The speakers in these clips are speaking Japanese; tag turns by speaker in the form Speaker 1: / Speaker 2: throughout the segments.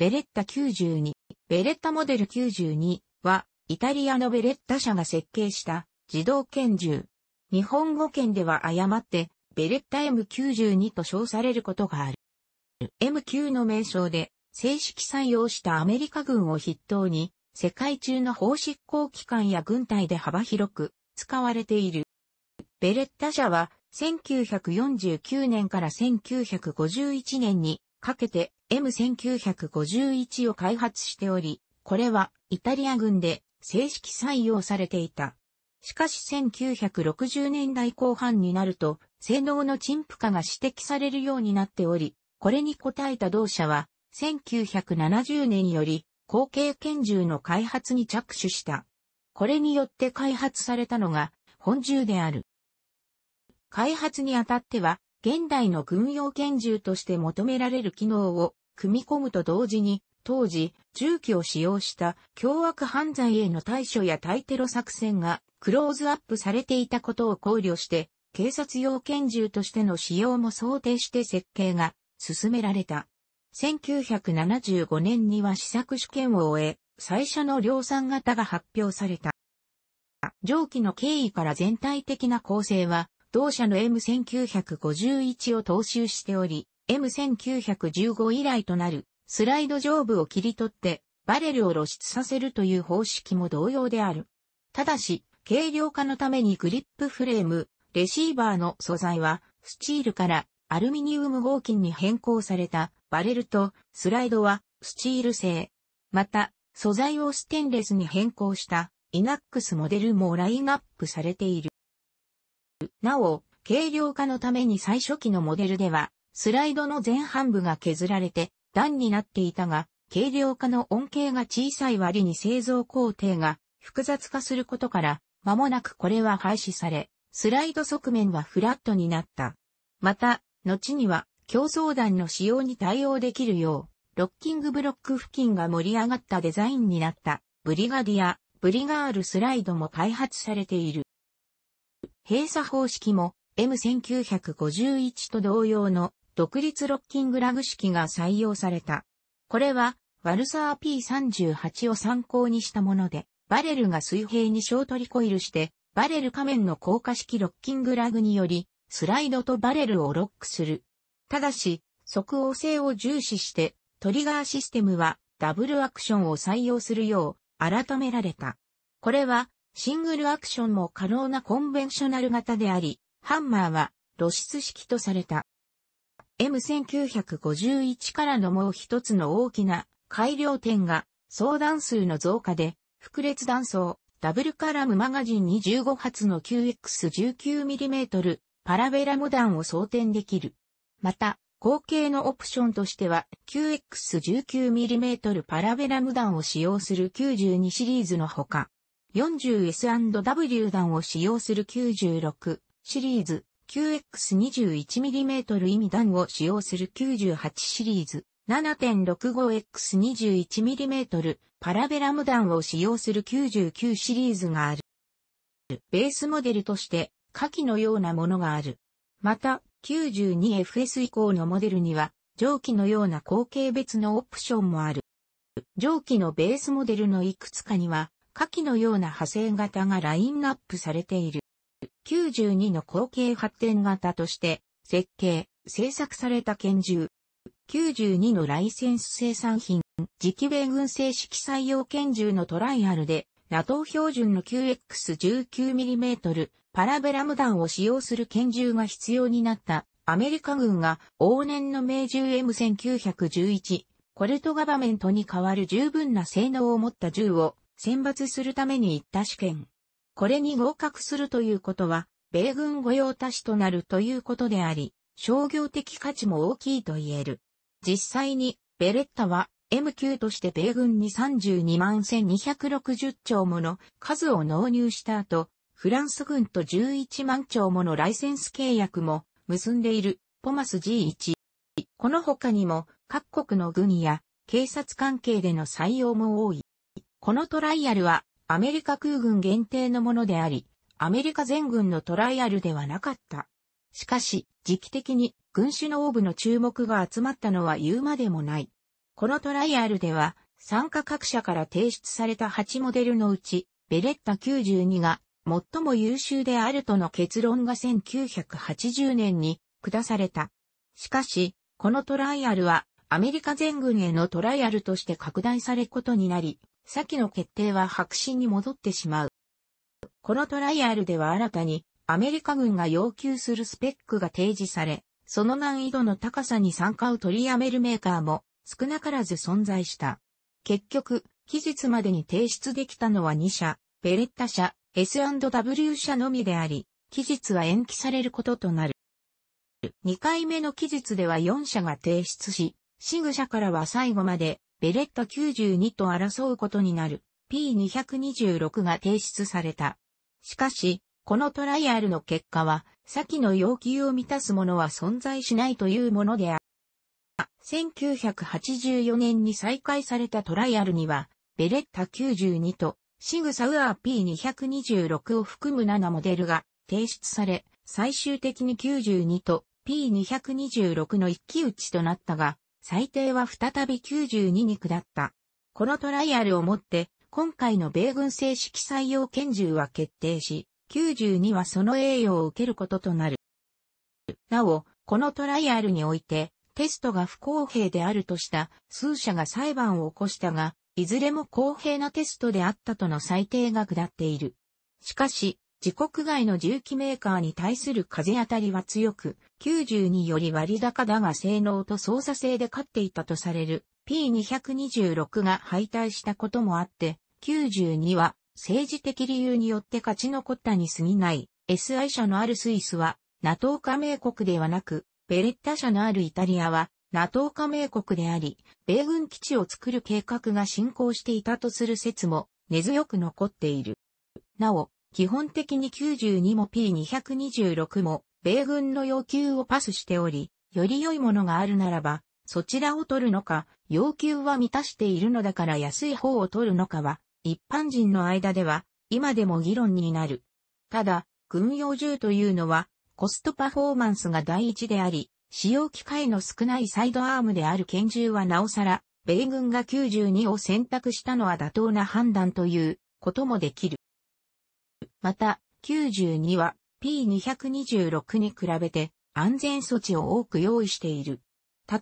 Speaker 1: ベレッタ92、ベレッタモデル92は、イタリアのベレッタ社が設計した自動拳銃。日本語圏では誤って、ベレッタ M92 と称されることがある。M9 の名称で正式採用したアメリカ軍を筆頭に、世界中の法執行機関や軍隊で幅広く使われている。ベレッタ社は1949年から1951年にかけて M1951 を開発しており、これはイタリア軍で正式採用されていた。しかし1960年代後半になると、性能の陳腐化が指摘されるようになっており、これに応えた同社は、1970年より、後継拳銃の開発に着手した。これによって開発されたのが、本銃である。開発にあたっては、現代の軍用拳銃として求められる機能を組み込むと同時に、当時、銃器を使用した凶悪犯罪への対処や対テロ作戦がクローズアップされていたことを考慮して、警察用拳銃としての使用も想定して設計が進められた。1975年には試作試験を終え、最初の量産型が発表された。上記の経緯から全体的な構成は、同社の M1951 を踏襲しており、M1915 以来となるスライド上部を切り取ってバレルを露出させるという方式も同様である。ただし、軽量化のためにグリップフレーム、レシーバーの素材はスチールからアルミニウム合金に変更されたバレルとスライドはスチール製。また、素材をステンレスに変更したイナックスモデルもラインナップされている。なお、軽量化のために最初期のモデルでは、スライドの前半部が削られて段になっていたが、軽量化の恩恵が小さい割に製造工程が複雑化することから、間もなくこれは廃止され、スライド側面はフラットになった。また、後には競争弾の使用に対応できるよう、ロッキングブロック付近が盛り上がったデザインになった、ブリガディア、ブリガールスライドも開発されている。閉鎖方式も M1951 と同様の独立ロッキングラグ式が採用された。これは、ワルサー P38 を参考にしたもので、バレルが水平に小トリコイルして、バレル仮面の硬化式ロッキングラグにより、スライドとバレルをロックする。ただし、即応性を重視して、トリガーシステムはダブルアクションを採用するよう改められた。これはシングルアクションも可能なコンベンショナル型であり、ハンマーは露出式とされた。M1951 からのもう一つの大きな改良点が、相談数の増加で、複列断層、ダブルカラムマガジンに15発の 9X19mm パラベラム弾を装填できる。また、後継のオプションとしては 9X19mm パラベラム弾を使用する92シリーズのほか、40S&W 弾を使用する96シリーズ 9X21mm 意味弾を使用する98シリーズ 7.65X21mm パラベラム弾を使用する99シリーズがある。ベースモデルとして下記のようなものがある。また 92FS 以降のモデルには上記のような後継別のオプションもある。上記のベースモデルのいくつかには下記のような派生型がラインナップされている。92の後継発展型として、設計、製作された拳銃。92のライセンス生産品、磁気米軍製式採用拳銃のトライアルで、NATO 標準の QX19mm パラベラム弾を使用する拳銃が必要になったアメリカ軍が往年の名銃 M1911 コルトガバメントに代わる十分な性能を持った銃を選抜するために行った試験。これに合格するということは、米軍御用達となるということであり、商業的価値も大きいと言える。実際に、ベレッタは M9 として米軍に32万1260丁もの数を納入した後、フランス軍と11万丁ものライセンス契約も結んでいるポマス G1。この他にも各国の軍や警察関係での採用も多い。このトライアルはアメリカ空軍限定のものであり、アメリカ全軍のトライアルではなかった。しかし、時期的に軍種のオーブの注目が集まったのは言うまでもない。このトライアルでは、参加各社から提出された8モデルのうち、ベレッタ92が最も優秀であるとの結論が1980年に下された。しかし、このトライアルはアメリカ全軍へのトライアルとして拡大されることになり、先の決定は白紙に戻ってしまう。このトライアルでは新たにアメリカ軍が要求するスペックが提示され、その難易度の高さに参加を取りやめるメーカーも少なからず存在した。結局、期日までに提出できたのは2社、ベレッタ社、S&W 社のみであり、期日は延期されることとなる。2回目の期日では4社が提出し、シグ社からは最後までベレッタ92と争うことになる P226 が提出された。しかし、このトライアルの結果は、先の要求を満たすものは存在しないというものである。1984年に再開されたトライアルには、ベレッタ92とシグサウアー P226 を含む7モデルが提出され、最終的に92と P226 の一騎打ちとなったが、最低は再び92に下った。このトライアルをもって、今回の米軍正式採用拳銃は決定し、92はその栄誉を受けることとなる。なお、このトライアルにおいて、テストが不公平であるとした数社が裁判を起こしたが、いずれも公平なテストであったとの裁定が下っている。しかし、自国外の重機メーカーに対する風当たりは強く、92より割高だが性能と操作性で勝っていたとされる P226 が敗退したこともあって、92は政治的理由によって勝ち残ったに過ぎない SI 社のあるスイスは NATO 加盟国ではなく、ベレッタ社のあるイタリアは NATO 加盟国であり、米軍基地を作る計画が進行していたとする説も根強く残っている。なお、基本的に92も P226 も、米軍の要求をパスしており、より良いものがあるならば、そちらを取るのか、要求は満たしているのだから安い方を取るのかは、一般人の間では、今でも議論になる。ただ、軍用銃というのは、コストパフォーマンスが第一であり、使用機会の少ないサイドアームである拳銃はなおさら、米軍が92を選択したのは妥当な判断ということもできる。また、92は P226 に比べて安全措置を多く用意している。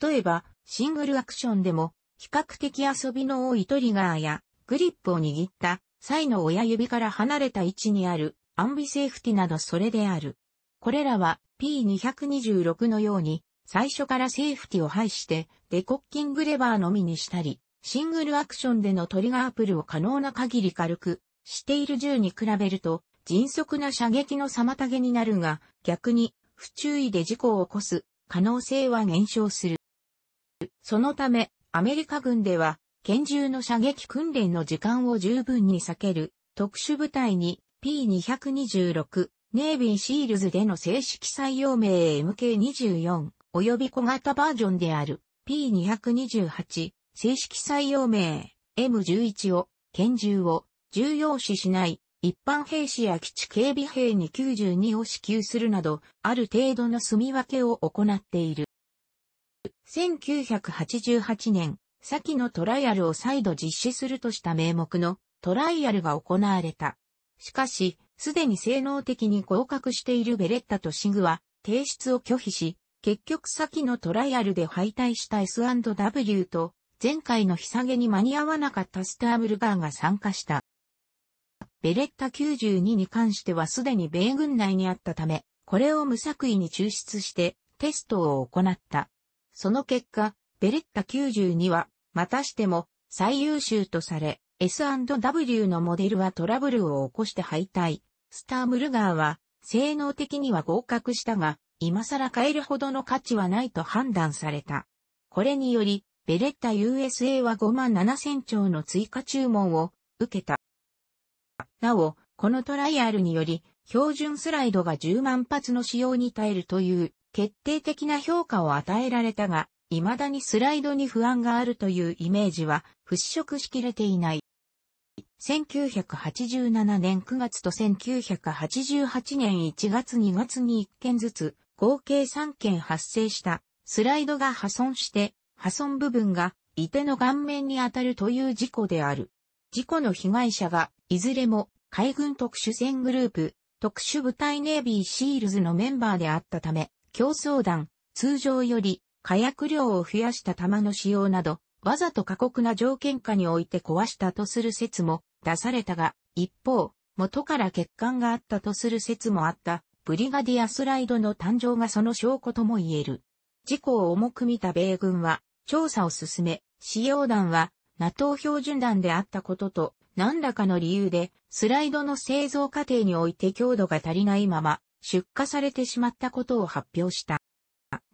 Speaker 1: 例えば、シングルアクションでも、比較的遊びの多いトリガーや、グリップを握った際の親指から離れた位置にあるアンビセーフティなどそれである。これらは P226 のように最初からセーフティを排してデコッキングレバーのみにしたり、シングルアクションでのトリガープルを可能な限り軽くしている銃に比べると、迅速な射撃の妨げになるが、逆に、不注意で事故を起こす可能性は減少する。そのため、アメリカ軍では、拳銃の射撃訓練の時間を十分に避ける特殊部隊に P226、ネイビーシールズでの正式採用名 MK24 及び小型バージョンである P228 正式採用名 M11 を、拳銃を重要視しない、一般兵士や基地警備兵に92を支給するなど、ある程度の住み分けを行っている。1988年、先のトライアルを再度実施するとした名目のトライアルが行われた。しかし、すでに性能的に合格しているベレッタとシグは提出を拒否し、結局先のトライアルで敗退した S&W と前回の日下げに間に合わなかったスタームルガーが参加した。ベレッタ92に関してはすでに米軍内にあったため、これを無作為に抽出してテストを行った。その結果、ベレッタ92は、またしても最優秀とされ、S&W のモデルはトラブルを起こして敗退。スタームルガーは、性能的には合格したが、今更変えるほどの価値はないと判断された。これにより、ベレッタ USA は5万7000兆の追加注文を受けた。なお、このトライアルにより、標準スライドが10万発の使用に耐えるという決定的な評価を与えられたが、未だにスライドに不安があるというイメージは払拭しきれていない。1987年9月と1988年1月2月に1件ずつ合計3件発生したスライドが破損して破損部分がいての顔面に当たるという事故である。事故の被害者がいずれも海軍特殊戦グループ、特殊部隊ネイビーシールズのメンバーであったため、競争団、通常より火薬量を増やした弾の使用など、わざと過酷な条件下において壊したとする説も出されたが、一方、元から欠陥があったとする説もあった、ブリガディアスライドの誕生がその証拠とも言える。事故を重く見た米軍は調査を進め、使用弾は NATO 標準弾であったことと何らかの理由で、スライドの製造過程において強度が足りないまま、出荷されてしまったことを発表した。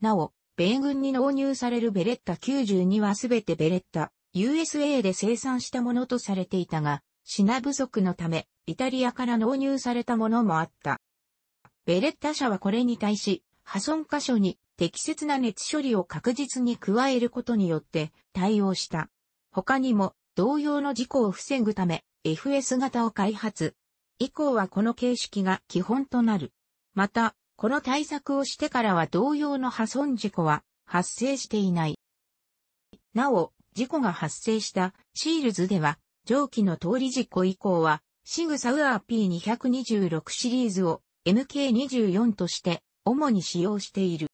Speaker 1: なお、米軍に納入されるベレッタ92はすべてベレッタ、USA で生産したものとされていたが、品不足のため、イタリアから納入されたものもあった。ベレッタ社はこれに対し、破損箇所に適切な熱処理を確実に加えることによって対応した。他にも同様の事故を防ぐため FS 型を開発。以降はこの形式が基本となる。また、この対策をしてからは同様の破損事故は発生していない。なお、事故が発生したシールズでは、蒸気の通り事故以降は、シグサウアー P226 シリーズを MK24 として主に使用している。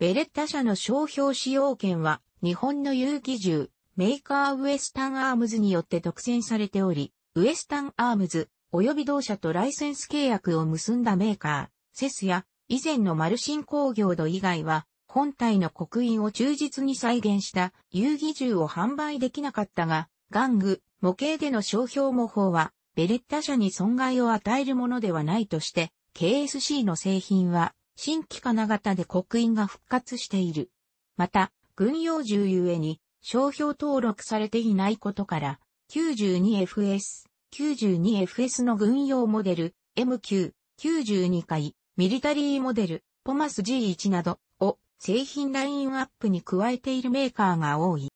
Speaker 1: ベレッタ社の商標使用権は日本の有機銃メーカーウエスタンアームズによって独占されており、ウエスタンアームズ、及び同社とライセンス契約を結んだメーカー、セスや、以前のマルシン工業度以外は、本体の刻印を忠実に再現した遊戯銃を販売できなかったが、玩具、模型での商標模倣は、ベレッタ社に損害を与えるものではないとして、KSC の製品は、新規金型で刻印が復活している。また、軍用銃ゆえに、商標登録されていないことから、92FS、92FS の軍用モデル、MQ、92回、ミリタリーモデル、ポマス G1 などを製品ラインアップに加えているメーカーが多い。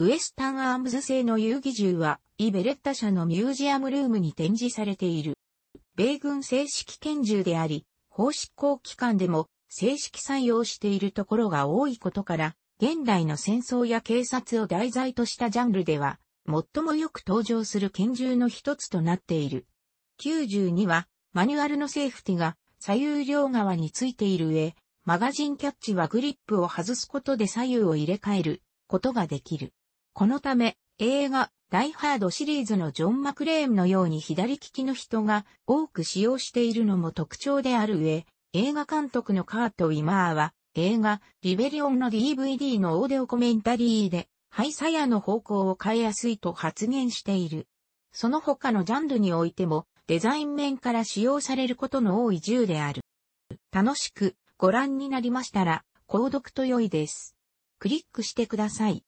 Speaker 1: ウエスタンアームズ製の遊戯銃は、イベレッタ社のミュージアムルームに展示されている。米軍正式拳銃であり、法執行機関でも正式採用しているところが多いことから、現代の戦争や警察を題材としたジャンルでは、最もよく登場する拳銃の一つとなっている。92は、マニュアルのセーフティが左右両側についている上、マガジンキャッチはグリップを外すことで左右を入れ替えることができる。このため、映画、ダイハードシリーズのジョン・マクレーンのように左利きの人が多く使用しているのも特徴である上、映画監督のカート・ウィマーは、映画、リベリオンの DVD のオーディオコメンタリーで、ハイサヤの方向を変えやすいと発言している。その他のジャンルにおいても、デザイン面から使用されることの多い銃である。楽しくご覧になりましたら、購読と良いです。クリックしてください。